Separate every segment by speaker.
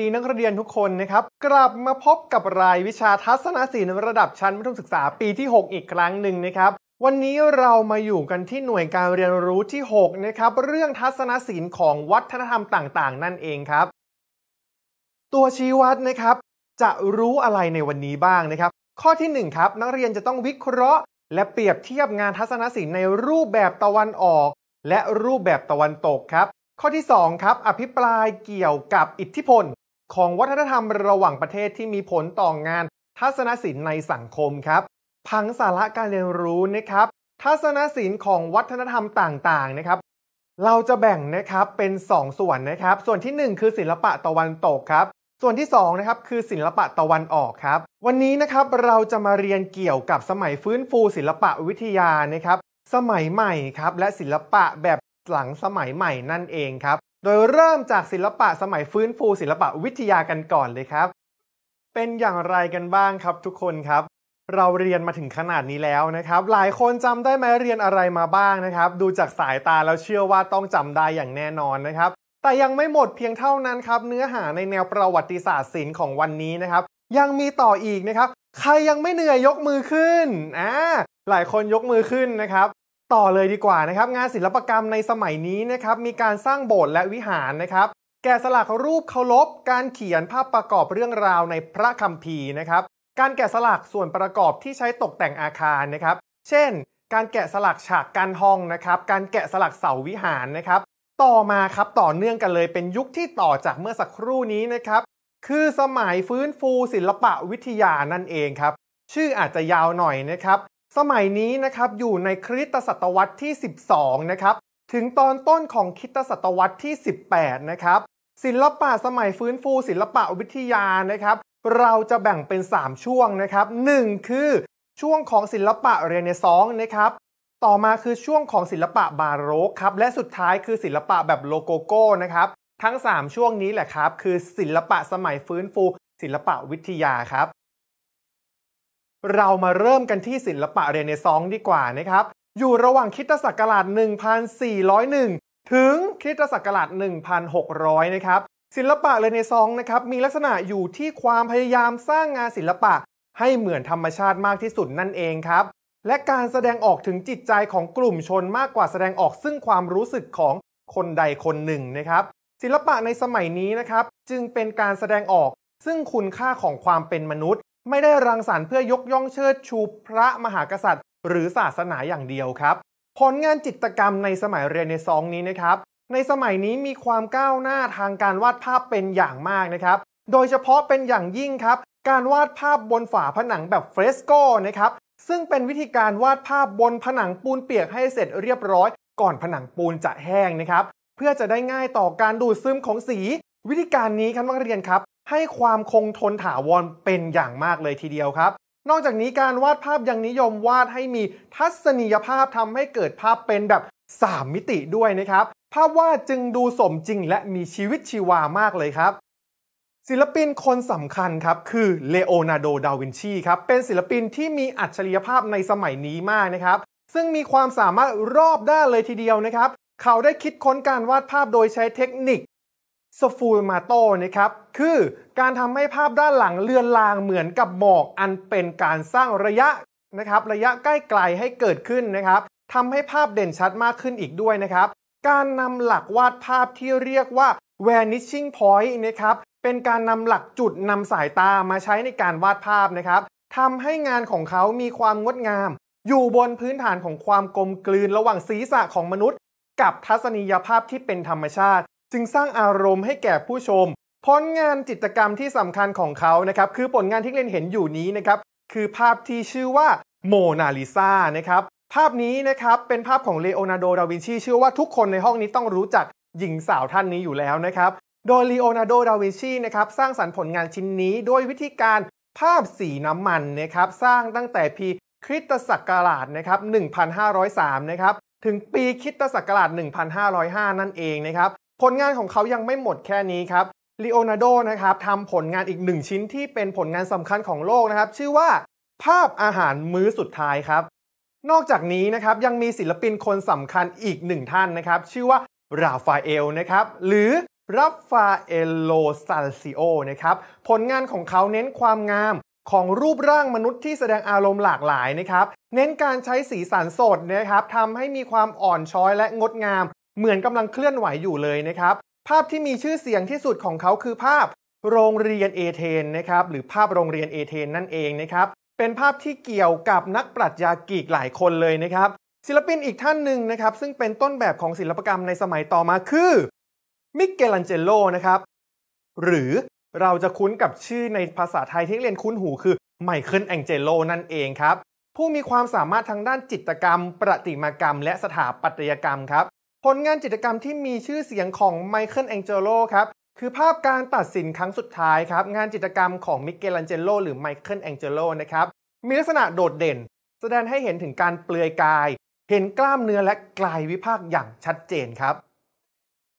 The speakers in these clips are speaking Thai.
Speaker 1: ดีนักเรียนทุกคนนะครับกลับมาพบกับรายวิชาทัศนศิลป์ระดับชั้นมัธยมศึกษาปีที่ 6 อีกครั้งหนึ่งนะครับวันนี้เรามาอยู่กันที่หน่วยการเรียนรู้ที่6นะครับเรื่องทัศนศิลป์ของวัฒนธรรมต่าง ๆ นั่นเองครับ ตัวชี้วัดนะครับจะรู้อะไรในวันนี้บ้างนะครับ ข้อที่1ครับนักเรียนจะต้องวิเคราะห์ และเปรียบเทียบงานทัศนศิลป์ในรูปแบบตะวันออก และรูปแบบตะวันตกครับ ข้อที่2ครับอภิปรายเกี่ยวกับอิทธิพลของวัฒนธรรมระหว่างประเทศที่มีผลต่องงาน ทัศนศิลป์ในสังคมครับ พังสาระการเรียนรู้นะครับ ทัศนศิลป์ของวัฒนธรรมต่างๆนะครับ เราจะแบ่งนะครับเป็น 2 ส่วนนะครับ ส่วนที่ 1 คือศิลปะตะวันตกครับ ส่วนที่2นะครับคือศิลปะตะวันออกครับวันนี้นะครับเราจะมาเรียนเกี่ยวกับสมัยฟื้นฟูศิลปะวิทยานะครับ สมัยใหม่ครับและศิลปะแบบหลังสมัยใหม่นั่นเองครับ โดยเริ่มจากศิลปะสมัยฟื้นฟูศิลปะวิทยากันก่อนเลยครับ เป็นอย่างไรกันบ้างครับทุกคนครับ เราเรียนมาถึงขนาดนี้แล้วนะครับ หลายคนจำได้ไหมเรียนอะไรมาบ้างนะครับ ดูจากสายตาแล้วเชื่อว่าต้องจำได้อย่างแน่นอนนะครับ แต่ยังไม่หมดเพียงเท่านั้นครับ เนื้อหาในแนวประวัติศาสตร์ศิลป์ของวันนี้นะครับ ยังมีต่ออีกนะครับ ใครยังไม่เหนื่อยยกมือขึ้น อ่า หลายคนยกมือขึ้นนะครับต่อเลยดีกว่านะครับงานศิลปกรรมในสมัยนี้นะครับ มีการสร้างโบสถ์และวิหารนะครับ แกะสลักรูปเคารพการเขียนภาพประกอบเรื่องราวในพระคัมภีร์นะครับ การแกะสลักส่วนประกอบที่ใช้ตกแต่งอาคารนะครับ เช่น การแกะสลักฉากการห้องนะครับ การแกะสลักเสาวิหารนะครับ ต่อมาครับต่อเนื่องกันเลยเป็นยุคที่ต่อจากเมื่อสักครู่นี้นะครับ คือสมัยฟื้นฟูศิลปะวิทยานั่นเองครับ ชื่ออาจจะยาวหน่อยนะครับสมัยนี้นะครับอยู่ในคริสตศตวรรษที่ 12 นะครับถึงตอนต้นของคริสตศตวรรษที่ 18 นะครับศิลปะสมัยฟื้นฟู ศิลปะวิทยานะครับ เราจะแบ่งเป็น3ช่วงนะครับ1 คือช่วงของศิลปะเรเนซองส์นะครับต่อมาคือช่วงของศิลปะบาโรกครับและสุดท้ายคือศิลปะแบบโลโกโก้นะครับ ทั้ง 3 ช่วงนี้แหละครับ คือศิลปะสมัยฟื้นฟู ศิลปะวิทยาครับเรามาเริ่มกันที่ศิลปะเรเนซองส์ดีกว่านะครับ อยู่ระหว่างคิตศักราช 1401 ถึงคิตศักราช 1600 นะครับ ศิลปะเรเนซองส์นะครับ มีลักษณะอยู่ที่ความพยายามสร้างงานศิลปะให้เหมือนธรรมชาติมากที่สุดนั่นเองครับ และการแสดงออกถึงจิตใจของกลุ่มชนมากกว่าแสดงออกซึ่งความรู้สึกของคนใดคนหนึ่งนะครับ ศิลปะในสมัยนี้นะครับจึงเป็นการแสดงออกซึ่งคุณค่าของความเป็นมนุษย์ไม่ได้รังสรรค์เพื่อยกย่องเชิดชูพระมหากษัตริย์ หรือศาสนาอย่างเดียวครับผลงานจิตรกรรมในสมัยเรเนซองส์นี้นะครับ ในสมัยนี้มีความก้าวหน้าทางการวาดภาพเป็นอย่างมากนะครับ โดยเฉพาะเป็นอย่างยิ่งครับ การวาดภาพบนฝาผนังแบบเฟรสโกนะครับ ซึ่งเป็นวิธีการวาดภาพบนผนังปูนเปียกให้เสร็จเรียบร้อย ก่อนผนังปูนจะแห้งนะครับเพื่อจะได้ง่ายต่อการดูดซึมของสี วิธีการนี้ครับวัาเรียนครับให้ความคงทนถาวรเป็นอย่างมากเลยทีเดียวครับ นอกจากนี้การวาดภาพยังนิยมวาดให้มีทัศนียภาพทำให้เกิดภาพเป็นแบบ3 มิติด้วยนะครับ ภาพวาดจึงดูสมจริงและมีชีวิตชีวามากเลยครับ ศิลปินคนสำคัญครับ คือเลโอนาร์โด ดาวินชีครับ เป็นศิลปินที่มีอัจฉริยภาพในสมัยนี้มากนะครับซึ่งมีความสามารถรอบด้านเลยทีเดียวนะครับ เขาได้คิดค้นการวาดภาพโดยใช้เทคนิคสฟูลมาโตนะครับคือการทำให้ภาพด้านหลังเลือนลางเหมือนกับหมอกอันเป็นการสร้างระยะนะครับระยะใกล้ไกลให้เกิดขึ้นนะครับทำให้ภาพเด่นชัดมากขึ้นอีกด้วยนะครับการนำหลักวาดภาพที่เรียกว่า vanishing point นะครับเป็นการนำหลักจุดนำสายตามาใช้ในการวาดภาพนะครับทำให้งานของเขามีความงดงาม อยู่บนพื้นฐานของความกลมกลืนระหว่างศีรษะของมนุษย์ กับทัศนียภาพที่เป็นธรรมชาติจึงสร้างอารมณ์ให้แก่ผู้ชมผลงานจิตรกรรมที่สำคัญของเขา นะครับ คือผลงานที่เล่นเห็นอยู่นี้นะครับ คือภาพที่ชื่อว่าโมนาลิซานะครับ ภาพนี้นะครับ เป็นภาพของเลโอนาร์โด ดาวินชีเชื่อว่าทุกคนในห้องนี้ต้องรู้จัก หญิงสาวท่านนี้อยู่แล้วนะครับ โดยเลโอนาร์โด ดาวินชีนะครับ สร้างสรรค์ผลงานชิ้นนี้ด้วยวิธีการภาพสีน้ำมันนะครับ สร้างตั้งแต่ปีคริสตศักราชนะครับ1503นะครับ ถึงปีคริสตศักราช 1505 นั่นเองนะครับผลงานของเขายังไม่หมดแค่นี้ครับลีโอนาร์โดนะครับทำผลงานอีกหนึ่งชิ้นที่เป็นผลงานสำคัญของโลกนะครับชื่อว่าภาพอาหารมื้อสุดท้ายครับ นอกจากนี้นะครับยังมีศิลปินคนสำคัญอีกหนึ่งท่านนะครับชื่อว่าราฟาเอลนะครับหรือราฟาเอโลซัลซิโอนะครับผลงานของเขาเน้นความงามของรูปร่างมนุษย์ที่แสดงอารมณ์หลากหลายนะครับเน้นการใช้สีสันสดนะครับทำให้มีความอ่อนช้อยและงดงามเหมือนกำลังเคลื่อนไหวอยู่เลยนะครับ ภาพที่มีชื่อเสียงที่สุดของเขาคือภาพ โรงเรียนเอเธนนะครับ หรือภาพโรงเรียนเอเธนนั่นเองนะครับเป็นภาพที่เกี่ยวกับนักปรัชญากรีกหลายคนเลยนะครับ ศิลปินอีกท่านหนึ่งนะครับ ซึ่งเป็นต้นแบบของศิลปกรรมในสมัยต่อมาคือมิเกลันเจโลนะครับหรือเราจะคุ้นกับชื่อในภาษาไทย ที่เรียนคุ้นหู คือไมเคิลแองเจโลนั่นเองครับผู้มีความสามารถทางด้านจิตรกรรมประติมากรรม และสถาปัตยกรรมครับผลงานจิตรกรรมที่มีชื่อเสียงของไมเคิลแองเจโลครับคือภาพการตัดสินครั้งสุดท้ายครับงานจิตรกรรมของมิเกลันเจโลหรือไมเคิลแองเจโลนะครับ มีลักษณะโดดเด่น แสดงให้เห็นถึงการเปลือยกาย เห็นกล้ามเนื้อและกลายวิภาคอย่างชัดเจนครับ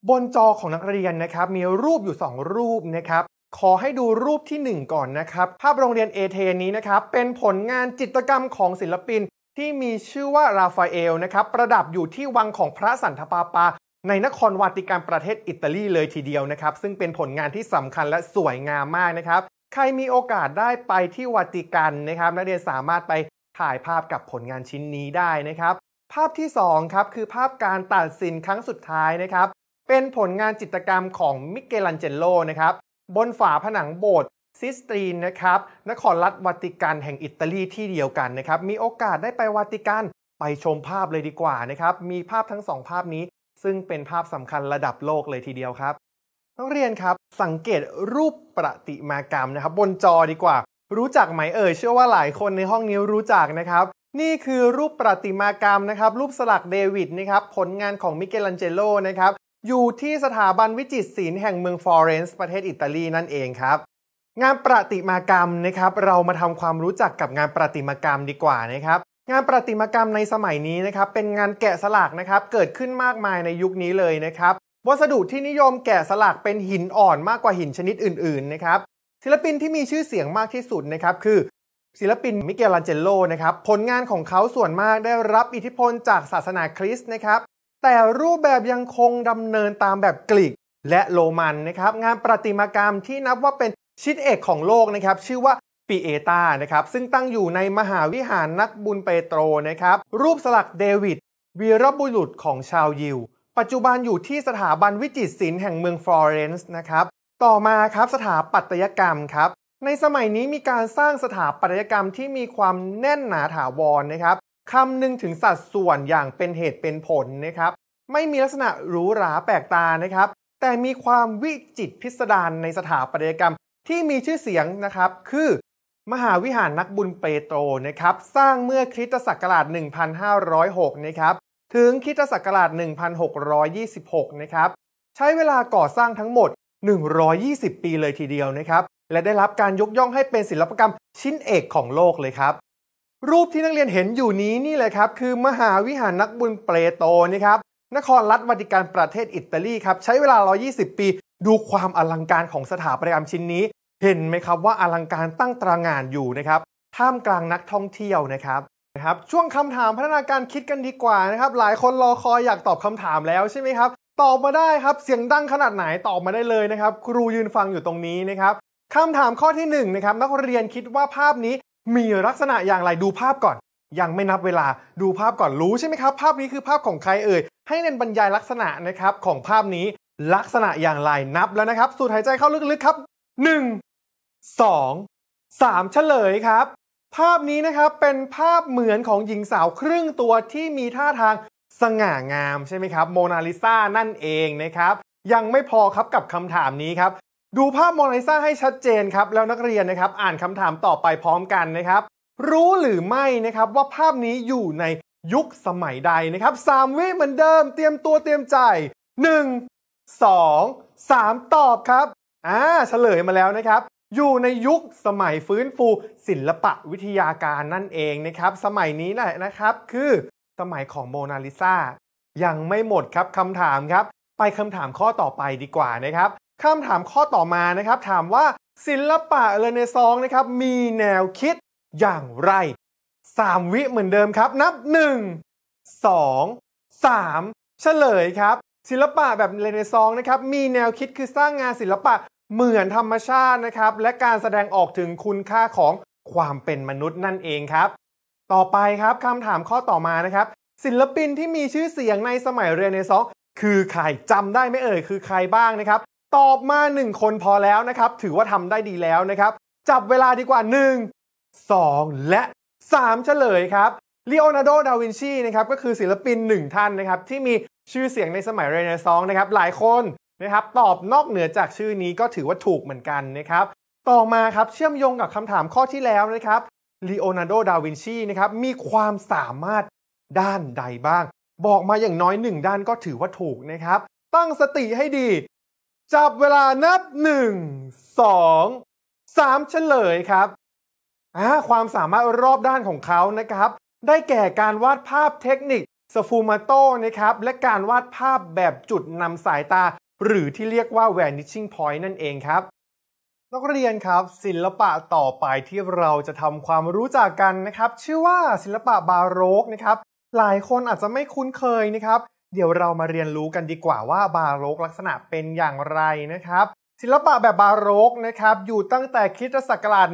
Speaker 1: บนจอของนักเรียนนะครับ มีรูปอยู่ 2 รูปนะครับ ขอให้ดูรูปที่ 1 ก่อนนะครับ ภาพโรงเรียนเอเธนนี้นะครับเป็นผลงานจิตรกรรมของศิลปินที่มีชื่อว่าราฟาเอลนะครับประดับอยู่ที่วังของพระสันทปาปา ในนครวาติกันประเทศอิตาลีเลยทีเดียวนะครับซึ่งเป็นผลงานที่สำคัญและสวยงามมากนะครับใครมีโอกาสได้ไปที่วาติกันนะครับนักเรียนสามารถไปถ่ายภาพกับผลงานชิ้นนี้ได้นะครับ ภาพที่2ครับคือภาพการตัดสินครั้งสุดท้ายนะครับเป็นผลงานจิตรกรรมของมิเกลันเจโลนะครับบนฝาผนังโบสถ์ซิสตีนนะครับนครรัฐวัติกัน แห่งอิตาลีที่เดียวกันนะครับมีโอกาสได้ไปวัติกัน ไปชมภาพเลยดีกว่านะครับมีภาพทั้งสองภาพนี้ซึ่งเป็นภาพสำคัญระดับโลกเลยทีเดียวครับนักเรียนครับ สังเกตรูปประติมากรรมนะครับบนจอดีกว่า รู้จักไหมเอ่ยเชื่อว่าหลายคนในห้องนี้รู้จักนะครับ นี่คือรูปประติมากรรมนะครับ รูปสลักเดวิดนะครับผลงานของมิเกลันเจโลนะครับอยู่ที่สถาบันวิจิตรศิลป์แห่งเมืองฟลอเรนซ์ประเทศอิตาลีนั่นเองครับงานประติมากรรมนะครับเรามาทำความรู้จักกับงานประติมากรรมดีกว่านะครับ งานประติมากรรมในสมัยนี้นะครับ เป็นงานแกะสลักนะครับเกิดขึ้นมากมายในยุคนี้เลยนะครับ วัสดุที่นิยมแกะสลักเป็นหินอ่อนมากกว่าหินชนิดอื่นๆนะครับศิลปินที่มีชื่อเสียงมากที่สุดนะครับคือ ศิลปินมิเกลันเจโลนะครับ ผลงานของเขาส่วนมากได้รับอิทธิพลจากศาสนาคริสต์นะครับ แต่รูปแบบยังคงดำเนินตามแบบกรีกและโรมันนะครับ งานประติมากรรมที่นับว่าเป็นชิ้นเอกของโลกนะครับ ชื่อว่าปิเอตานะครับ ซึ่งตั้งอยู่ในมหาวิหารนักบุญเปโตรนะครับ รูปสลักเดวิดวีรบุรุษของชาวยิว ปัจจุบันอยู่ที่สถาบันวิจิตรศิลป์แห่งเมืองฟลอเรนซ์นะครับ ต่อมาครับสถาปัตยกรรมครับ ในสมัยนี้มีการสร้างสถาปัตยกรรมที่มีความแน่นหนาถาวรนนะครับ คำนึงถึงสัดส่วนอย่างเป็นเหตุเป็นผลนะครับไม่มีลักษณะหรูหราแปลกตานะครับแต่มีความวิจิตพิสดารในสถาปัตยกรรมที่มีชื่อเสียงนะครับคือ มหาวิหารนักบุญเปโตรนะครับสร้างเมื่อคริสตศักราช 1506 นะครับถึงคริสตศักราช 1626 นะครับใช้เวลาก่อสร้างทั้งหมด 120 ปีเลยทีเดียวนะครับและได้รับการยกย่องให้เป็นศิลปกรรมชิ้นเอกของโลกเลยครับรูปที่นักเรียนเห็นอยู่นี้นี่แหละครับคือมหาวิหารนักบุญเปโตรนะครับนครรัฐวัติกันประเทศอิตาลีครับใช้เวลา 120 ปีดูความอลังการของสถาปัตยกรรมชิ้นนี้ เห็นไหมครับว่าอลังการตั้งตระหง่านอยู่นะครับ ท่ามกลางนักท่องเที่ยวนะครับนะครับ ช่วงคำถามพัฒนาการคิดกันดีกว่านะครับ หลายคนรอคอยอยากตอบคำถามแล้วใช่ไหมครับ ตอบมาได้ครับเสียงดังขนาดไหน ตอบมาได้เลยนะครับ ครูยืนฟังอยู่ตรงนี้นะครับคำถามข้อที่1นนะครับนักเรียนคิดว่าภาพนี้มีลักษณะอย่างไรดูภาพก่อน ยังไม่นับเวลาดูภาพก่อนรู้ใช่ไหมครับภาพนี้คือภาพของใครเอ่ยให้เียนบรรยายลักษณะนะครับของภาพนี้ลักษณะอย่างไรนับแล้วนะครับ สูดหายใจเข้าลึกๆครับ 1 2 3เฉลยครับ ภาพนี้นะครับเป็นภาพเหมือนของหญิงสาวครึ่งตัวที่มีท่าทางสง่างามใช่ไหมครับโมนาลิซานั่นเองนะครับ ยังไม่พอครับกับคำถามนี้ครับ ดูภาพโมนาลิซาให้ชัดเจนครับ แล้วนักเรียนนะครับอ่านคำถามต่อไปพร้อมกันนะครับ รู้หรือไม่นะครับว่าภาพนี้อยู่ในยุคสมัยใดนะครับสามวิเหมือนเดิมเตรียมตัวเตรียมใจหนึ่ง2 3 ตอบครับอ่าเฉลยมาแล้วนะครับ อยู่ในยุคสมัยฟื้นฟู ศิลปะวิทยาการนั่นเองนะครับ สมัยนี้แหละนะครับคือสมัยของโมนาลิซายังไม่หมดครับคำถามครับ ไปคำถามข้อต่อไปดีกว่านะครับคำถามข้อต่อมานะครับถามว่าศิลปะเรเนซองนะครับมีแนวคิดอย่างไร 3 วิเหมือนเดิมครับนับ 1 2 3เฉลยครับศิลปะแบบเรเนซองส์นะครับ มีแนวคิดคือสร้างงานศิลปะเหมือนธรรมชาตินะครับ และการแสดงออกถึงคุณค่าของความเป็นมนุษย์นั่นเองครับ ต่อไปครับคำถามข้อต่อมานะครับ ศิลปินที่มีชื่อเสียงในสมัยเรเนซองส์คือใครจำได้ไม่เอ่ย คือใครบ้างนะครับ ตอบมา1คนพอแล้วนะครับ ถือว่าทำได้ดีแล้วนะครับ จับเวลาดีกว่า 1 2 และ 3 เฉลยครับลีโอนาร์โด ดาวินชีนะครับก็คือศิลปินหนึ่งท่านนะครับที่มีชื่อเสียงในสมัยเรเนซองส์นะครับหลายคนนะครับตอบนอกเหนือจากชื่อนี้ก็ถือว่าถูกเหมือนกันนะครับ ต่อมาครับเชื่อมโยงกับคำถามข้อที่แล้วนะครับลีโอนาร์โด ดาวินชีนะครับมีความสามารถด้านใดบ้าง บอกมาอย่างน้อยหนึ่งด้านก็ถือว่าถูกนะครับ ตั้งสติให้ดี จับเวลานับ1 2 3เฉลยครับ ความสามารถรอบด้านของเขานะครับได้แก่การวาดภาพเทคนิคสฟูมาโตนะครับและการวาดภาพแบบจุดนำสายตา หรือที่เรียกว่า vanishing point นั่นเองครับนักเรียนครับศิลปะต่อไปที่เราจะทำความรู้จักกันนะครับชื่อว่าศิลปะบาโรกนะครับหลายคนอาจจะไม่คุ้นเคยนะครับเดี๋ยวเรามาเรียนรู้กันดีกว่าว่าบาโรกลักษณะเป็นอย่างไรนะครับศิลปะแบบบาโรกนะครับอยู่ตั้งแต่คริสตศักราช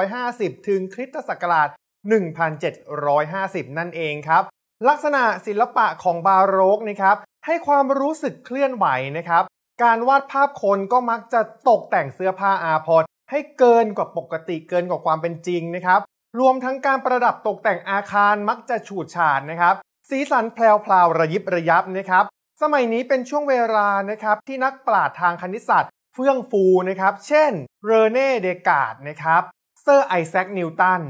Speaker 1: 1550 ถึงคริสตศักราช1750 นั่นเองครับ ลักษณะศิลปะของบาโรกนะครับให้ความรู้สึกเคลื่อนไหวนะครับการวาดภาพคนก็มักจะตกแต่งเสื้อผ้าอาพรให้เกินกว่าปกติเกินกว่าความเป็นจริงนะครับรวมทั้งการประดับตกแต่งอาคารมักจะฉูดฉาดนะครับสีสันแพลวๆระยิบระยับนะครับ สมัยนี้เป็นช่วงเวลานะครับที่นักปราชญ์ทางคณิตศาสตร์เฟื่องฟูนะครับเช่นเรเน่เดกาดนะครับเซอร์ไอแซคนิวตัน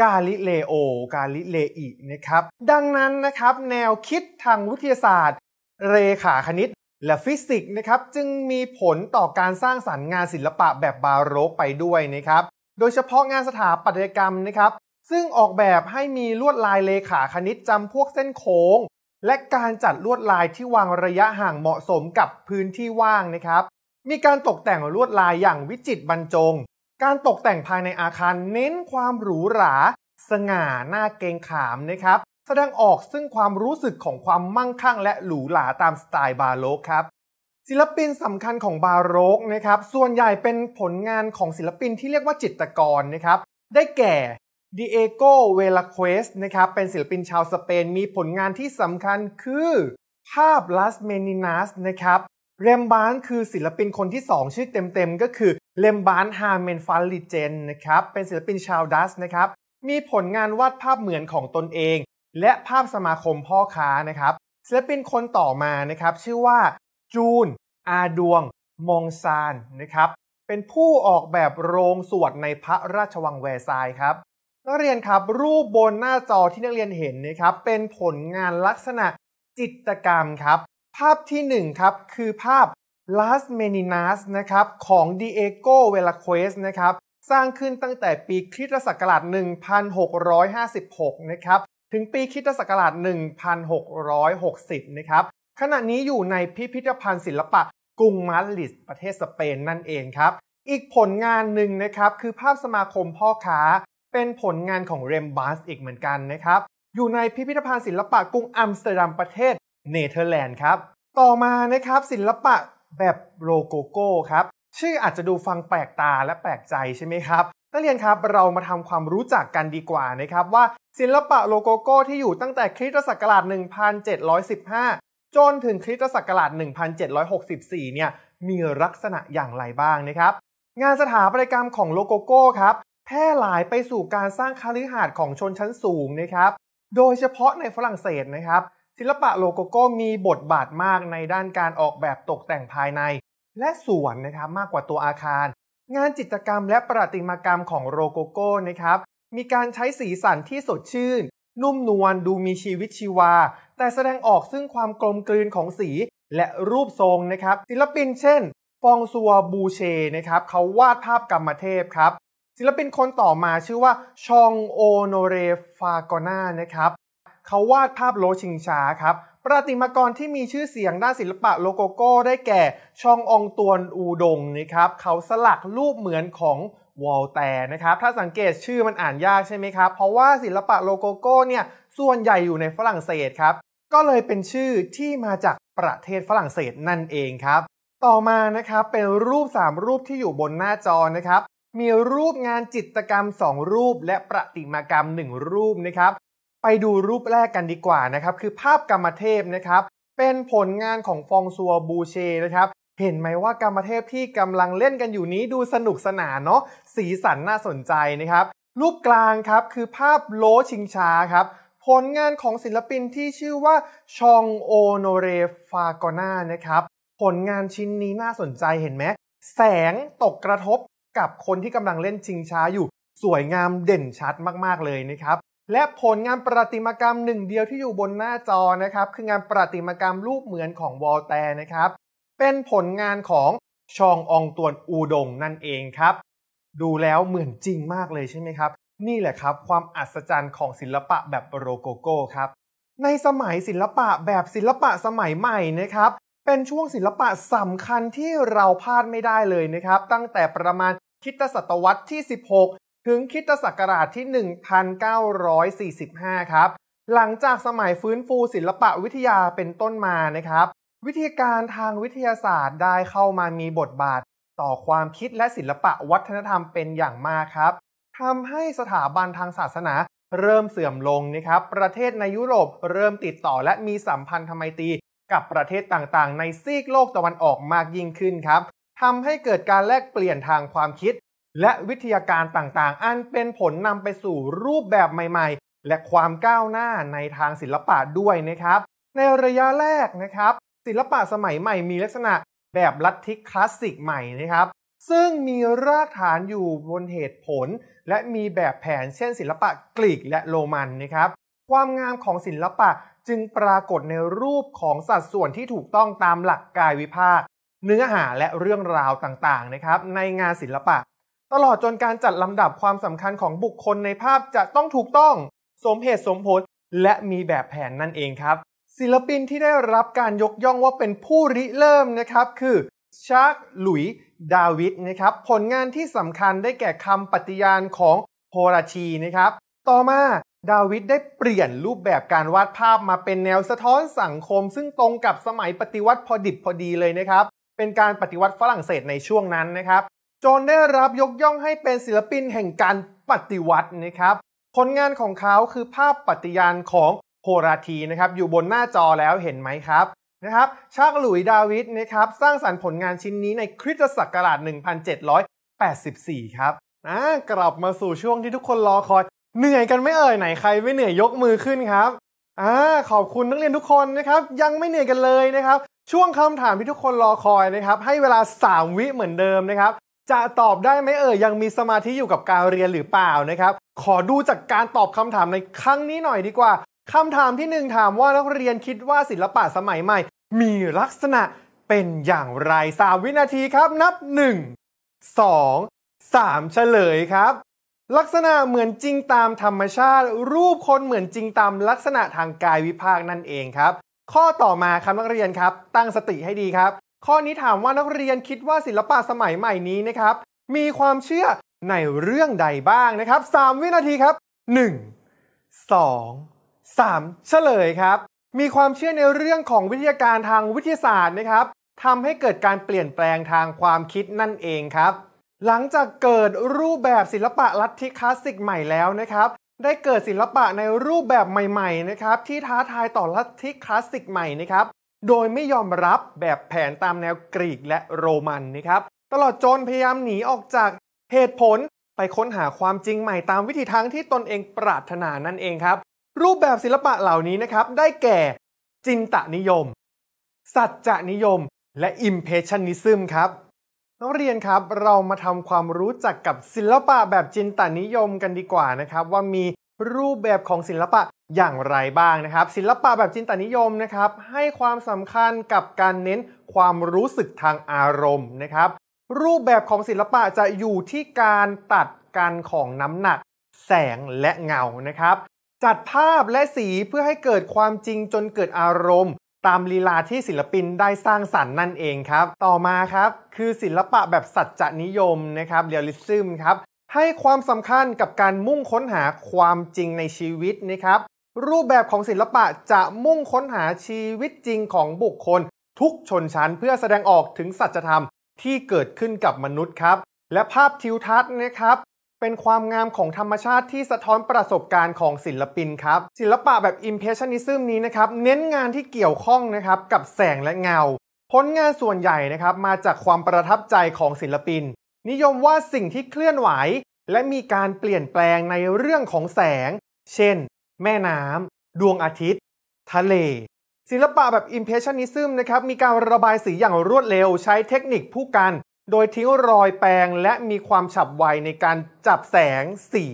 Speaker 1: กาลิเลโอ กาลิเลอินะครับ ดังนั้นนะครับแนวคิดทางวิทยาศาสตร์เรขาคณิตและฟิสิกส์นะครับจึงมีผลต่อการสร้างสารรค์งานศิลปะแบบบาโรกไปด้วยนะครับโดยเฉพาะงานสถาปัตยกรรมนะครับซึ่งออกแบบให้มีลวดลายเลขาคณิตจำพวกเส้นโค้ง และการจัดลวดลายที่วางระยะห่างเหมาะสมกับพื้นที่ว่างนะครับมีการตกแต่งลวดลายอย่างวิจิตรบรรจงการตกแต่งภายในอาคาร เน้นความหรูหรา สง่าหน้าเกงขามนะครับแสดงออกซึ่งความรู้สึกของความมั่งคั่ง และหรูหรา ตามสไตล์บาโรกครับศิลปินสำคัญของบาโรกนะครับส่วนใหญ่เป็นผลงานของศิลปินที่เรียกว่าจิตรกรนะครับได้แก่ดิเอโกเวลาเควสนะครับเป็นศิลปินชาวสเปนมีผลงานที่สำคัญคือภาพลาสเมนินัสนะครับเรมบานคือศิลปินคนที่ 2 ชื่อเต็มๆก็คือเลมบานฮาเมนฟันลิเจนนะครับเป็นศิลปินชาวดัสนะครับมีผลงานวาดภาพเหมือนของตนเอง และภาพสมาคมพ่อค้านะครับศิลปินคนต่อมานะครับชื่อว่าจูน อาดวงมองซานนะครับ เป็นผู้ออกแบบโรงสวดในพระราชวังแวร์ซายครับนักเรียนครับรูปบนหน้าจอที่นักเรียนเห็นนะครับเป็นผลงานลักษณะจิตกรรมครับ ภาพที่1ครับคือภาพลาสเมนินัสนะครับของดิเอโกเวลาเควสนะครับสร้างขึ้นตั้งแต่ปีคริสตศักราช1656นะครับถึงปีคริสตศักราช1660นะครับขณะนี้อยู่ในพิพิธภัณฑ์ศิลปะกรุงมาดริดประเทศสเปนนั่นเองครับอีกผลงานหนึ่งนะครับคือภาพสมาคมพ่อค้า เป็นผลงานของเรมบัสอีกเหมือนกันนะครับอยู่ในพิพิธภัณฑ์ศิลปะกรุงอัมสเตอร์ดัมประเทศเนเธอร์แลนด์ครับต่อมานะครับศิลปะแบบโลโกโก้ครับ ชื่ออาจจะดูฟังแปลกตาและแปลกใจใช่ไหมครับนักเรียนครับเรามาทำความรู้จักกันดีกว่านะครับว่าศิลปะโลโกโก้ ที่อยู่ตั้งแต่คริสตศักราช 1715 จนถึงคริสตศักราช1764เนี่ยมีลักษณะอย่างไรบ้างนะครับ งานสถาปัตยกรรมของโลโกโก้ครับ แพร่หลายไปสู่การสร้างคาลิหาดของชนชั้นสูงนะครับ โดยเฉพาะในฝรั่งเศสนะครับศิลปะโลโกโก้มีบทบาทมากในด้านการออกแบบตกแต่งภายในและส่วนนะครับมากกว่าตัวอาคาร งานจิตรกรรมและประติมากรรมของโลโกโก้นะครับ มีการใช้สีสันที่สดชื่น นุ่มนวลดูมีชีวิตชีวา แต่แสดงออกซึ่งความกลมกลืนของสีและรูปทรงนะครับ ศิลปินเช่น ฟองซัวบูเชนะครับเขาวาดภาพกรรมเทพครับ ศิลปินคนต่อมาชื่อว่าชองโอโนเรฟากอนานะครับเขาวาดภาพโลชิงช้าครับ ประติมากรที่มีชื่อเสียงด้านศิลปะโลโกโก้ได้แก่ชององตวนอูดงนะครับ เขาสลักรูปเหมือนของวอลแตร์นะครับ ถ้าสังเกตชื่อมันอ่านยากใช่ไหมครับ เพราะว่าศิลปะโลโกโก้เนี่ยส่วนใหญ่อยู่ในฝรั่งเศสครับ ก็เลยเป็นชื่อที่มาจากประเทศฝรั่งเศสนั่นเองครับ ต่อมานะครับเป็นรูป 3 รูปที่อยู่บนหน้าจอนะครับ มีรูปงานจิตกรรม 2 รูปและประติมากรรม 1 รูปนะครับไปดูรูปแรกกันดีกว่านะครับ คือภาพกรรมเทพนะครับ เป็นผลงานของฟองซัวบูเชนะครับ เห็นไหมว่ากรรมเทพที่กำลังเล่นกันอยู่นี้ ดูสนุกสนานเนาะสีสันน่าสนใจนะครับรูปกลางครับคือภาพโลชิงชาครับผลงานของศิลปินที่ชื่อว่าชองโอโนเรฟากอนานะครับผลงานชิ้นนี้น่าสนใจเห็นไหมแสงตกกระทบกับคนที่กำลังเล่นชิงช้าอยู่สวยงามเด่นชัดมากๆเลยนะครับและผลงานประติมากรรมหนึ่งเดียวที่อยู่บนหน้าจอนะครับ คืองานประติมากรรมรูปเหมือนของวอลแตร์นะครับ เป็นผลงานของชององตวนอูดง นั่นเองครับ ดูแล้วเหมือนจริงมากเลยใช่ไหมครับ นี่แหละครับความอัศจรรย์ของศิลปะแบบโรโกโก้ครับ ในสมัยศิลปะแบบศิลปะสมัยใหม่นะครับ เป็นช่วงศิลปะสำคัญที่เราพลาดไม่ได้เลยนะครับ ตั้งแต่ประมาณคิตศตวรรษที่ 16ถึงคิตศักราชที่ 1945 ครับ หลังจากสมัยฟื้นฟูศิลปะวิทยาเป็นต้นมานะครับ วิธีการทางวิทยาศาสตร์ได้เข้ามามีบทบาทต่อความคิดและศิลปะวัฒนธรรมเป็นอย่างมากครับ ทำให้สถาบันทางศาสนาเริ่มเสื่อมลงนะครับ ประเทศในยุโรปเริ่มติดต่อและมีสัมพันธ์ไมตีกับประเทศต่างๆ ในซีกโลกตะวันออกมากยิ่งขึ้นครับทำให้เกิดการแลกเปลี่ยนทางความคิดและวิทยาการต่างๆ อันเป็นผลนำไปสู่รูปแบบใหม่ๆ และความก้าวหน้าในทางศิลปะด้วยนะครับ ในระยะแรกนะครับ ศิลปะสมัยใหม่มีลักษณะแบบลัทธิคลาสสิกใหม่นะครับ ซึ่งมีรากฐานอยู่บนเหตุผล และมีแบบแผนเช่นศิลปะกรีกและโรมันนะครับ ความงามของศิลปะจึงปรากฏในรูปของสัดส่วนที่ถูกต้องตามหลักกายวิภาคเนื้อหาและเรื่องราวต่างๆนะครับในงานศิลปะตลอดจนการจัดลำดับความสำคัญของบุคคลในภาพจะต้องถูกต้อง สมเหตุสมผลและมีแบบแผนนั่นเองครับ ศิลปินที่ได้รับการยกย่องว่าเป็นผู้ริเริ่มนะครับ คือชาร์กหลุย ดาวิดนะครับ ผลงานที่สำคัญได้แก่คำปฏิญาณของโฮราชีนะครับ ต่อมาดาวิดได้เปลี่ยนรูปแบบการวาดภาพมาเป็นแนวสะท้อนสังคม ซึ่งตรงกับสมัยปฏิวัติพอดิบพอดีเลยนะครับ เป็นการปฏิวัติฝรั่งเศสในช่วงนั้นนะครับจนได้รับยกย่องให้เป็นศิลปินแห่งการปฏิวัตินะครับ ผลงานของเขาคือภาพปฏิญาณของโคราทีนะครับ อยู่บนหน้าจอแล้วเห็นไหมครับนะครับ ชากลหลุยดาวิดนะครับ สร้างสรรค์ผลงานชิ้นนี้ในคริสตศักราช1784ครับนะกลับมาสู่ช่วงที่ทุกคนรอคอย เหนื่อยกันไม่เอ่ยไหนใครไม่เหนื่อยยกมือขึ้นครับอ่าขอบคุณนักเรียนทุกคนนะครับ ยังไม่เหนื่อยกันเลยนะครับ ช่วงคำถามที่ทุกคนรอคอยนะครับ ให้เวลา3วิเหมือนเดิมนะครับจะตอบได้ไหมเอ่ยยังมีสมาธิอยู่กับการเรียนหรือเปล่านะครับ ขอดูจากการตอบคำถามในครั้งนี้หน่อยดีกว่า คำถามที่ 1 ถามว่านักเรียนคิดว่าศิลปะสมัยใหม่ มีลักษณะเป็นอย่างไรสามวินาทีครับ นับ 1 2 3เฉลยครับ ลักษณะเหมือนจริงตามธรรมชาติ รูปคนเหมือนจริงตามลักษณะทางกายวิภาคนั่นเองครับ ข้อต่อมาครับนักเรียนครับตั้งสติให้ดีครับข้อนี้ถามว่านักเรียนคิดว่าศิลปะสมัยใหม่นี้นะครับ มีความเชื่อในเรื่องใดบ้างนะครับ 3 วินาทีครับ 1 2 3 เฉลยครับ มีความเชื่อในเรื่องของวิทยาการทางวิทยาศาสตร์นะครับทำให้เกิดการเปลี่ยนแปลงทางความคิดนั่นเองครับ หลังจากเกิดรูปแบบศิลปะลัทธิคลาสสิกใหม่แล้วนะครับ ได้เกิดศิลปะในรูปแบบใหม่ๆนะครับที่ท้าทายต่อลัทธิคลาสสิกใหม่นะครับโดยไม่ยอมรับแบบแผนตามแนวกรีกและโรมันนะครับตลอดจนพยายามหนีออกจากเหตุผลไปค้นหาความจริงใหม่ตามวิธีทางที่ตนเองปรารถนานั่นเองครับ รูปแบบศิลปะเหล่านี้นะครับได้แก่จินตนิยม สัจจะนิยม และอิมเพชชันนิซึมครับนักเรียนครับเรามาทำความรู้จักกับศิลปะแบบจินตนิยมกันดีกว่านะครับว่ามีรูปแบบของศิลปะอย่างไรบ้างนะครับศิลปะแบบจินตนิยมนะครับ ให้ความสำคัญกับการเน้นความรู้สึกทางอารมณ์นะครับ รูปแบบของศิลปะจะอยู่ที่การตัดกันของน้ำหนัก แสงและเงานะครับ จัดภาพและสีเพื่อให้เกิดความจริงจนเกิดอารมณ์ ตามลีลาที่ศิลปินได้สร้างสรรค์นั่นเองครับ ต่อมาครับคือศิลปะแบบสัจจนิยมนะครับเรียลลิซึมครับ ให้ความสำคัญกับการมุ่งค้นหาความจริงในชีวิตนะครับรูปแบบของศิลปะจะมุ่งค้นหาชีวิตจริงของบุคคล ทุกชนชั้นเพื่อแสดงออกถึงสัจธรรมที่เกิดขึ้นกับมนุษย์ครับ และภาพทิวทัศน์นะครับ เป็นความงามของธรรมชาติที่สะท้อนประสบการณ์ของศิลปินครับศิลปะแบบ Impressionism นี้นะครับเน้นงานที่เกี่ยวข้องนะครับกับแสงและเงาผลงานส่วนใหญ่นะครับมาจากความประทับใจของศิลปิน นิยมว่าสิ่งที่เคลื่อนไหว และมีการเปลี่ยนแปลงในเรื่องของแสง เช่นแม่น้ำดวงอาทิตย์ ทะเลศิลปะแบบอิมเพรสชันนิซึมนะครับมีการระบายสีอย่างรวดเร็วใช้เทคนิคผู้กันโดยทิ้งรอยแปลง และมีความฉับไวในการจับแสงสี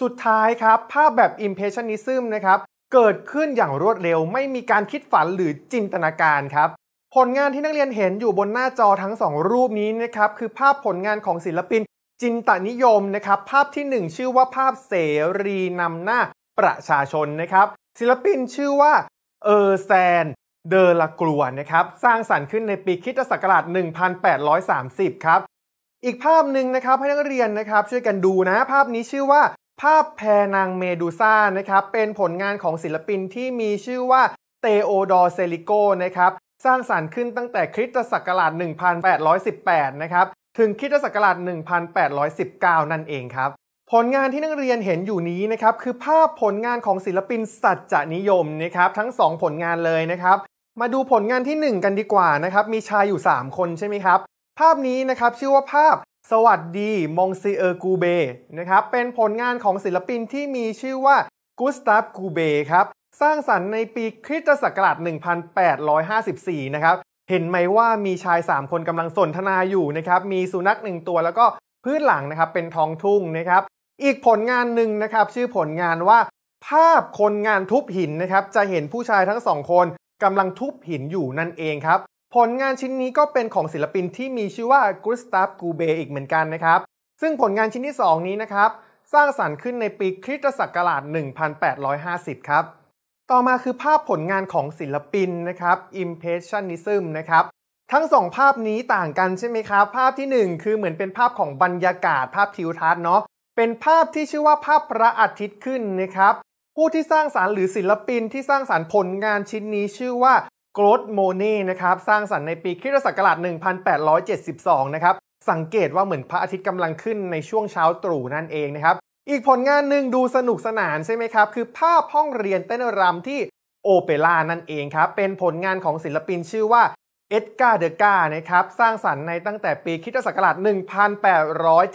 Speaker 1: สุดท้ายครับภาพแบบอิมเพรสชันนิซึมนะครับเกิดขึ้นอย่างรวดเร็วไม่มีการคิดฝันหรือจินตนาการครับผลงานที่นักเรียนเห็นอยู่บนหน้าจอทั้ง2รูปนี้นะครับคือภาพผลงานของศิลปิน จินตนิยมนะครับภาพที่1ชื่อว่าภาพเสรีนำหน้าประชาชนนะครับศิลปินชื่อว่าเออแซน เดอลากลัวนะครับ สร้างสรรค์ขึ้นในปีคิตศักราช 1830 ครับอีกภาพหนึ่งนะครับให้นักเรียนนะครับช่วยกันดูนะภาพนี้ชื่อว่า ภาพแพนางเมดูซ่านะครับ เป็นผลงานของศิลปินที่มีชื่อว่าเตโอดอร์เซลิโกนะครับ สร้างสรรค์ขึ้นตั้งแต่คริสตศักราช 1818 นะครับถึงคริสตศักราช 1819 นั่นเองครับผลงานที่นักเรียนเห็นอยู่นี้นะครับ คือภาพผลงานของศิลปินสัจจนิยมนะครับ ทั้ง 2 ผลงานเลยนะครับ มาดูผลงานที่1กันดีกว่านะครับมีชายอยู่ 3 คนใช่ไหมครับ ภาพนี้นะครับชื่อว่าภาพ สวัสดีมงซีเออร์กูเบนะครับ เป็นผลงานของศิลปินที่มีชื่อว่ากุสตาฟกูเบครับสร้างสรรค์ในปีคริสตศักราช1854นะครับเห็นไหมว่ามีชาย 3 คนกำลังสนทนาอยู่นะครับ มีสุนัข1ตัวแล้วก็พืชหลังนะครับ เป็นท้องทุ่งนะครับอีกผลงานหนึ่งนะครับชื่อผลงานว่า ภาพคนงานทุบหินนะครับจะเห็นผู้ชายทั้งสองคนกำลังทุบหินอยู่นั่นเองครับผลงานชิ้นนี้ก็เป็นของศิลปินที่มีชื่อว่ากุสตาฟกูเบอีกเหมือนกันนะครับซึ่งผลงานชิ้นที่ 2 นี้นะครับสร้างสารรค์ขึ้นในปีคริสตศักราช1850ครับต่อมาคือภาพผลงานของศิลปินนะครับ Impressionism นะครับทั้งสองภาพนี้ต่างกันใช่ไหมครับภาพที่ 1 คือเหมือนเป็นภาพของบรรยากาศ ภาพทิวทัศน์เนาะเป็นภาพที่ชื่อว่าภาพพระอาทิตย์ขึ้นนะครับผู้ที่สร้างสารรค์หรือศิลปินที่สร้างสารรค์ผลงานชิ้นนี้ชื่อว่าโกลดโมเน่นะครับสร้างสรรค์ในปีคศ1872นะครับสังเกตว่าเหมือนพระอาทิตย์กำลังขึ้นในช่วงเช้าตรู่นั่นเองนะครับ อีกผลงานหนึ่งดูสนุกสนานใช่ไหมครับ คือภาพห้องเรียนเต้นราที่โอเปร่านั่นเองครับเป็นผลงานของศิลปินชื่อว่าเอ็ดการ์เดกานะครับสร้างสรรค์ในตั้งแต่ปีคศัร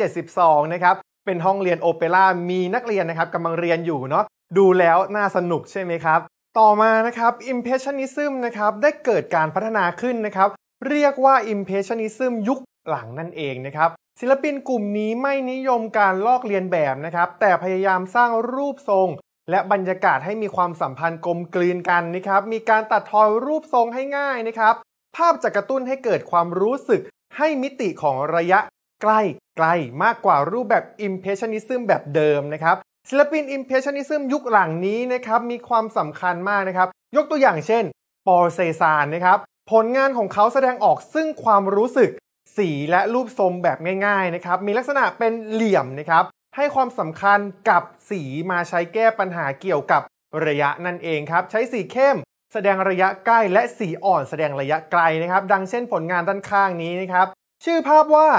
Speaker 1: 1872 นะครับเป็นห้องเรียนโอเปร่ามีนักเรียนนะครับกำลังเรียนอยู่เนาะดูแล้วน่าสนุกใช่ไหมครับ ต่อมานะครับ Impressionism นะครับ ได้เกิดการพัฒนาขึ้นนะครับ เรียกว่า Impressionism ยุคหลังนั่นเองนะครับ ศิลปินกลุ่มนี้ไม่นิยมการลอกเรียนแบบนะครับ แต่พยายามสร้างรูปทรง และบรรยากาศให้มีความสัมพันธ์กลมกลืนกันนะครับมีการตัดทอนรูปทรงให้ง่ายนะครับภาพจะกระตุ้นให้เกิดความรู้สึกให้มิติของระยะใกล้ไกลมากกว่ารูปแบบ Impressionism แบบเดิมนะครับศิลปิน Impressionism ยุคหลังนี้นะครับ มีความสำคัญมากนะครับ ยกตัวอย่างเช่น ปอลเซซานนะครับ ผลงานของเขาแสดงออกซึ่งความรู้สึก สีและรูปทรงแบบง่ายๆนะครับ มีลักษณะเป็นเหลี่ยมนะครับ ให้ความสำคัญกับสีมาใช้แก้ปัญหาเกี่ยวกับระยะนั่นเองครับ ใช้สีเข้ม แสดงระยะใกล้และสีอ่อนแสดงระยะไกลนะครับ ดังเช่นผลงานด้านข้างนี้นะครับ ชื่อภาพว่า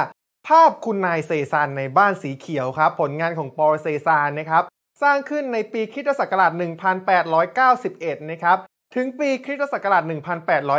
Speaker 1: ภาพคุณนายเซซานในบ้านสีเขียวครับ ผลงานของปอลเซซานนะครับ สร้างขึ้นในปีคริสตศักราช1891 นะครับถึงปีคริสตศักราช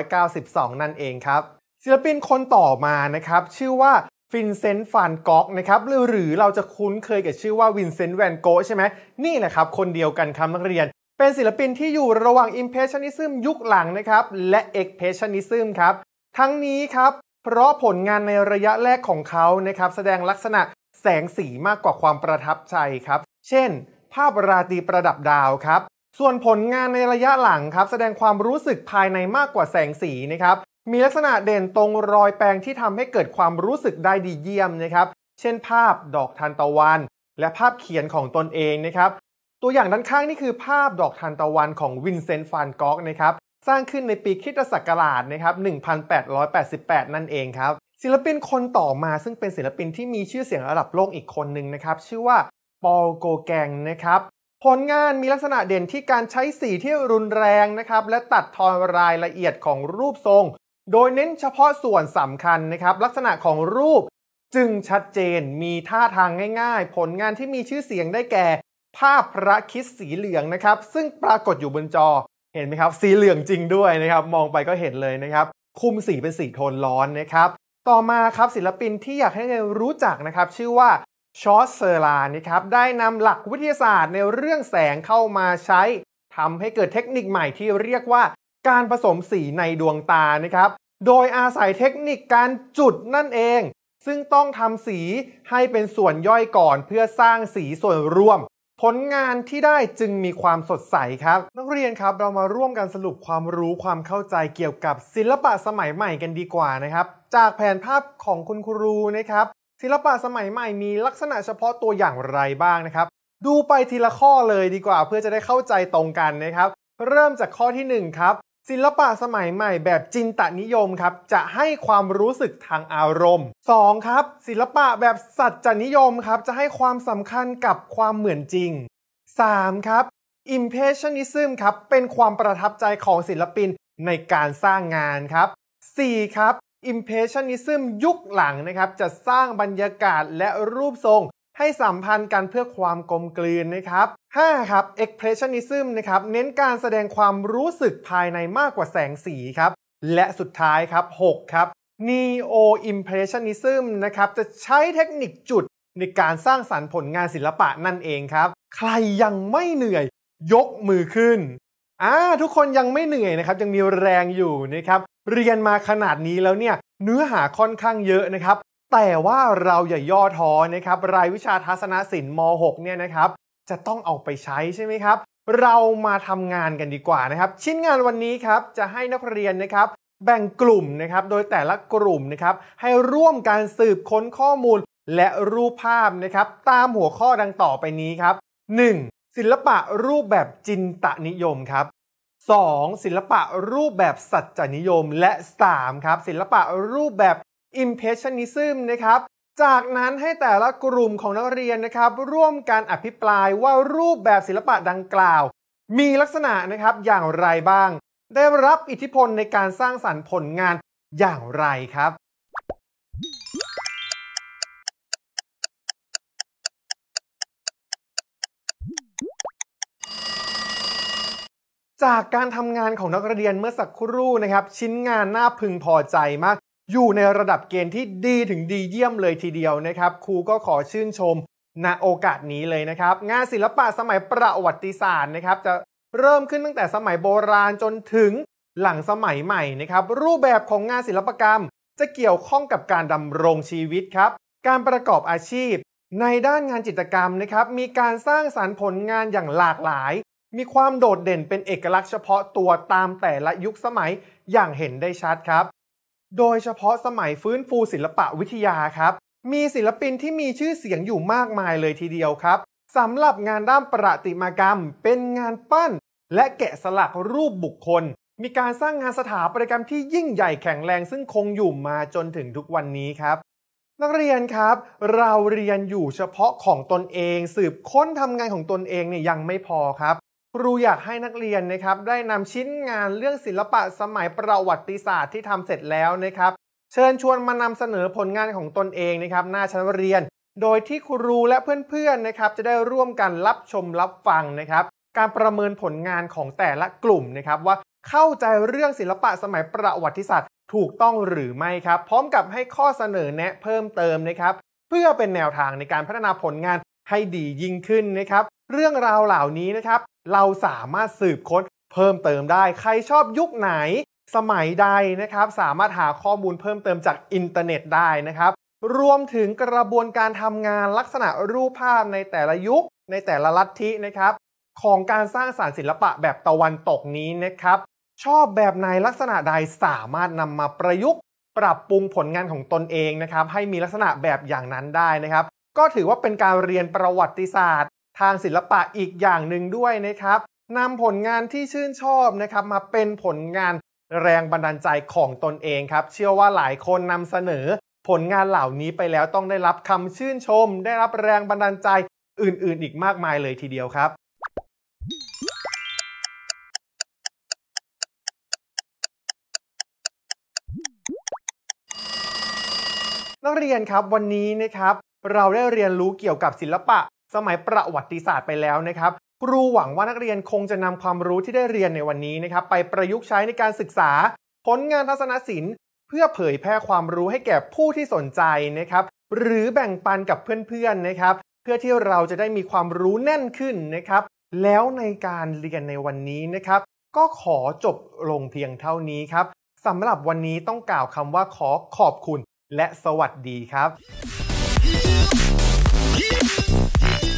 Speaker 1: 1892 นั่นเองครับศิลปินคนต่อมานะครับ ชื่อว่าฟินเซนต์ฟานก็อกนะครับหรือเราจะคุ้นเคยกับชื่อว่าวินเซนต์แวนโกใช่ไหมนี่แหละครับคนเดียวกันครับนักเรียน เป็นศิลปินที่อยู่ระหว่างอิมเพรสชันนิซึมยุคหลังนะครับและเอ็กเพรสชันนิซึมครับทั้งนี้ครับเพราะผลงานในระยะแรกของเขานะครับ แสดงลักษณะแสงสีมากกว่าความประทับใจครับ เช่น ภาพราตรีประดับดาวครับ ส่วนผลงานในระยะหลังครับ แสดงความรู้สึกภายในมากกว่าแสงสีนะครับ มีลักษณะเด่นตรงรอยแปลงที่ทำให้เกิดความรู้สึกได้ดีเยี่ยมนะครับ เช่นภาพดอกทานตะวัน และภาพเขียนของตนเองนะครับ ตัวอย่างด้านข้างนี่คือภาพดอกทานตะวันของวินเซนต์ฟานกอกนะครับสร้างขึ้นในปีคริสตศักราชนะครับ 1888 นั่นเองครับศิลปินคนต่อมาซึ่งเป็นศิลปินที่มีชื่อเสียงระดับโลกอีกคนหนึ่งนะครับ ชื่อว่าปอลโกแกงนะครับ ผลงานมีลักษณะเด่นที่การใช้สีที่รุนแรงนะครับ และตัดทอนรายละเอียดของรูปทรง โดยเน้นเฉพาะส่วนสำคัญนะครับ ลักษณะของรูปจึงชัดเจนมีท่าทางง่าย ๆ ผลงานที่มีชื่อเสียงได้แก่ ภาพพระคิดสีเหลืองนะครับซึ่งปรากฏอยู่บนจอเห็นไหมครับสีเหลืองจริงด้วยนะครับมองไปก็เห็นเลยนะครับคุมสีเป็นสีโทนร้อนนะครับต่อมาครับศิลปินที่อยากให้เรารู้จักนะครับชื่อว่าชอสเซอร์ลานะครับได้นำหลักวิทยาศาสตร์ในเรื่องแสงเข้ามาใช้ทำให้เกิดเทคนิคใหม่ที่เรียกว่าการผสมสีในดวงตานะครับโดยอาศัยเทคนิคการจุดนั่นเอง ซึ่งต้องทำสีให้เป็นส่วนย่อยก่อนเพื่อสร้างสีส่วนรวมผลงานที่ได้จึงมีความสดใสครับ นักเรียนครับเรามาร่วมกันสรุปความรู้ความเข้าใจเกี่ยวกับศิลปะสมัยใหม่กันดีกว่านะครับ จากแผนภาพของคุณครูนะครับ ศิลปะสมัยใหม่มีลักษณะเฉพาะตัวอย่างไรบ้างนะครับดูไปทีละข้อเลยดีกว่า เพื่อจะได้เข้าใจตรงกันนะครับ เริ่มจากข้อที่1ครับศิลปะสมัยใหม่แบบจินตนิยมครับจะให้ความรู้สึกทางอารมณ์ 2. ครับศิลปะแบบสัจจนิยมครับจะให้ความสำคัญกับความเหมือนจริง 3. ครับ Impressionism ครับเป็นความประทับใจของศิลปินในการสร้างงานครับ 4. ครับ Impressionism ยุคหลังนะครับจะสร้างบรรยากาศและรูปทรงให้สัมพันธ์กันเพื่อความกลมกลืนนะครับ 5. ครับ expressionism นะครับเน้นการแสดงความรู้สึกภายในมากกว่าแสงสีครับ และสุดท้ายครับ 6 ครับ neo impressionism นะครับจะใช้เทคนิคจุดในการสร้างสารรค์ผลงานศิลปะนั่นเองครับ ใครยังไม่เหนื่อยยกมือขึ้น อ่าทุกคนยังไม่เหนื่อยนะครับยังมีแรงอยู่นะครับ เรียนมาขนาดนี้แล้วเนี่ยเนื้อหาค่อนข้างเยอะนะครับแต่ว่าเราอย่าย่อท้อนะครับ รายวิชาทัศนศิลป์ม .6 เนี่ยนะครับ จะต้องเอาไปใช้ใช่ไหมครับ เรามาทำงานกันดีกว่านะครับ ชิ้นงานวันนี้ครับจะให้นักเรียนนะครับ แบ่งกลุ่มนะครับโดยแต่ละกลุ่มนะครับให้ร่วมการสืบค้นข้อมูลและรูปภาพนะครับ ตามหัวข้อดังต่อไปนี้ครับ 1. ศิลปะรูปแบบจินตนิยมครับ 2. ศิลปะรูปแบบสัจจนิยมและ 3. ครับ ศิลปะรูปแบบ Impressionism นะครับ จากนั้นให้แต่ละกลุ่มของนักเรียนนะครับ ร่วมการอภิปรายว่ารูปแบบศิลปะดังกล่าว มีลักษณะนะครับอย่างไรบ้าง ได้รับอิทธิพลในการสร้างสรรค์ผลงานอย่างไรครับ จากการทำงานของนักเรียนเมื่อสักครู่นะครับ ชิ้นงานน่าพึงพอใจมากอยู่ในระดับเกณฑ์ที่ดีถึงดีเยี่ยมเลยทีเดียวนะครับ ครูก็ขอชื่นชม ณโอกาสนี้เลยนะครับ งานศิลปะสมัยประวัติศาสตร์นะครับ จะเริ่มขึ้นตั้งแต่สมัยโบราณจนถึงหลังสมัยใหม่นะครับ รูปแบบของงานศิลปกรรม จะเกี่ยวข้องกับการดำรงชีวิตครับ การประกอบอาชีพ ในด้านงานจิตรกรรมนะครับ มีการสร้างสารรค์ผลงานอย่างหลากหลาย มีความโดดเด่นเป็นเอกลักษณ์เฉพาะตัวตามแต่ละยุคสมัยอย่างเห็นได้ชัดครับโดยเฉพาะสมัยฟื้นฟูศิลปะวิทยาครับ มีศิลปินที่มีชื่อเสียงอยู่มากมายเลยทีเดียวครับสำหรับงานด้านประติมากรรมเป็นงานปั้น และแกะสลักรูปบุคคล มีการสร้างงานสถาปัตยกรรมที่ยิ่งใหญ่แข็งแรงซึ่งคงอยู่มาจนถึงทุกวันนี้ครับ นักเรียนครับ เราเรียนอยู่เฉพาะของตนเองสืบค้นทำงานของตนเองเนี่ยยังไม่พอครับครูอยากให้นักเรียนนะครับได้นำชิ้นงานเรื่องศิลปะสมัยประวัติศาสตร์ที่ทำเสร็จแล้วนะครับ เชิญชวนมานำเสนอผลงานของตนเองนะครับหน้าชั้นเรียน โดยที่ครูและเพื่อนๆนะครับ จะได้ร่วมกันรับชมรับฟังนะครับ การประเมินผลงานของแต่ละกลุ่มนะครับ ว่าเข้าใจเรื่องศิลปะสมัยประวัติศาสตร์ถูกต้องหรือไม่ครับ พร้อมกับให้ข้อเสนอแนะเพิ่มเติมนะครับ เพื่อเป็นแนวทางในการพัฒนาผลงานให้ดียิ่งขึ้นนะครับ เรื่องราวเหล่านี้นะครับเราสามารถสืบค้นเพิ่มเติมได้ ใครชอบยุคไหนสมัยใดนะครับสามารถหาข้อมูลเพิ่มเติมจากอินเทอร์เน็ตได้นะครับรวมถึงกระบวนการทำงานลักษณะรูปภาพในแต่ละยุคในแต่ละลัทธินะครับ ของการสร้างสารรค์ศิลปะแบบตะวันตกนี้นะครับ ชอบแบบไหนลักษณะใดสามารถนำมาประยุกต์ ปรับปรุงผลงานของตนเองนะครับให้มีลักษณะแบบอย่างนั้นได้นะครับ ก็ถือว่าเป็นการเรียนประวัติศาสตร์ทางศิลปะอีกอย่างหนึ่งด้วยนะครับนำผลงานที่ชื่นชอบนะครับมาเป็นผลงานแรงบันดาลใจของตนเองครับ เชื่อว่าหลายคนนำเสนอ ผลงานเหล่านี้ไปแล้วต้องได้รับคำชื่นชม ได้รับแรงบันดาลใจอื่นๆอีกมากมายเลยทีเดียวครับ นักเรียนครับวันนี้นะครับเราได้เรียนรู้เกี่ยวกับศิลปะสมัยประวัติศาสตร์ไปแล้วนะครับ ครูหวังว่านักเรียนคงจะนำความรู้ที่ได้เรียนในวันนี้นะครับ ไปประยุกต์ใช้ในการศึกษา ผลงานทัศนศิลป์ เพื่อเผยแพร่ความรู้ให้แก่ผู้ที่สนใจนะครับ หรือแบ่งปันกับเพื่อนๆนะครับ เพื่อที่เราจะได้มีความรู้แน่นขึ้นนะครับ แล้วในการเรียนในวันนี้นะครับ ก็ขอจบลงเพียงเท่านี้ครับสำหรับวันนี้ต้องกล่าวคำว่าขอขอบคุณ และสวัสดีครับ Yeah.